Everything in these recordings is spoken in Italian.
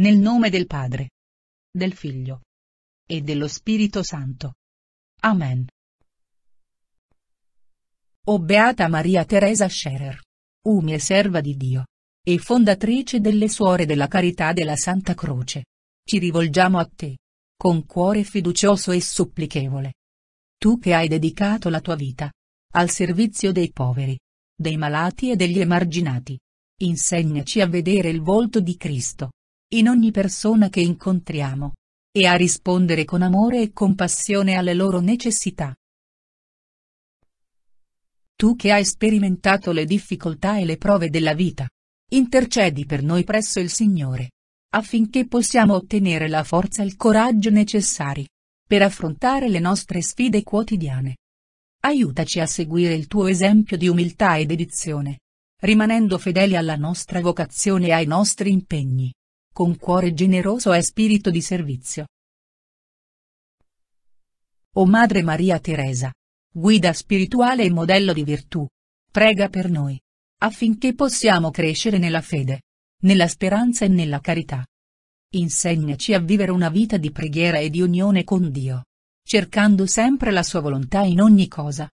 Nel nome del Padre, del Figlio e dello Spirito Santo. Amen. O Beata Maria Teresa Scherer, umile serva di Dio e fondatrice delle Suore della Carità della Santa Croce, ci rivolgiamo a te, con cuore fiducioso e supplichevole. Tu che hai dedicato la tua vita al servizio dei poveri, dei malati e degli emarginati, insegnaci a vedere il volto di Cristo in ogni persona che incontriamo. E a rispondere con amore e compassione alle loro necessità. Tu che hai sperimentato le difficoltà e le prove della vita. Intercedi per noi presso il Signore. Affinché possiamo ottenere la forza e il coraggio necessari. Per affrontare le nostre sfide quotidiane. Aiutaci a seguire il tuo esempio di umiltà e dedizione. Rimanendo fedeli alla nostra vocazione e ai nostri impegni con cuore generoso e spirito di servizio. O Madre Maria Teresa, guida spirituale e modello di virtù, prega per noi, affinché possiamo crescere nella fede, nella speranza e nella carità. Insegnaci a vivere una vita di preghiera e di unione con Dio, cercando sempre la sua volontà in ogni cosa.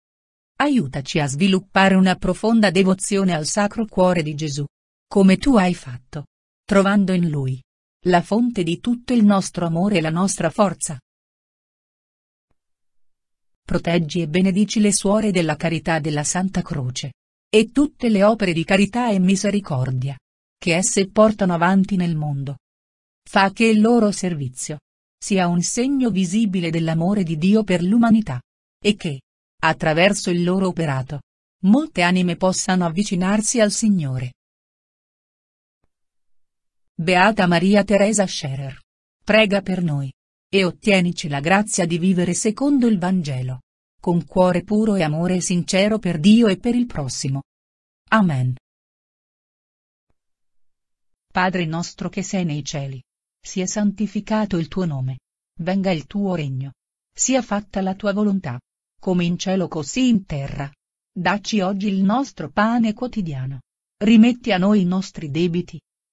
Aiutaci a sviluppare una profonda devozione al Sacro Cuore di Gesù, come tu hai fatto trovando in Lui la fonte di tutto il nostro amore e la nostra forza. Proteggi e benedici le suore della carità della Santa Croce. E tutte le opere di carità e misericordia. Che esse portano avanti nel mondo. Fa che il loro servizio sia un segno visibile dell'amore di Dio per l'umanità. E che, attraverso il loro operato, molte anime possano avvicinarsi al Signore. Beata Maria Teresa Scherer. Prega per noi. E ottienici la grazia di vivere secondo il Vangelo. Con cuore puro e amore sincero per Dio e per il prossimo. Amen. Padre nostro che sei nei cieli. Sia santificato il tuo nome. Venga il tuo regno. Sia fatta la tua volontà. Come in cielo così in terra. Dacci oggi il nostro pane quotidiano. Rimetti a noi i nostri debiti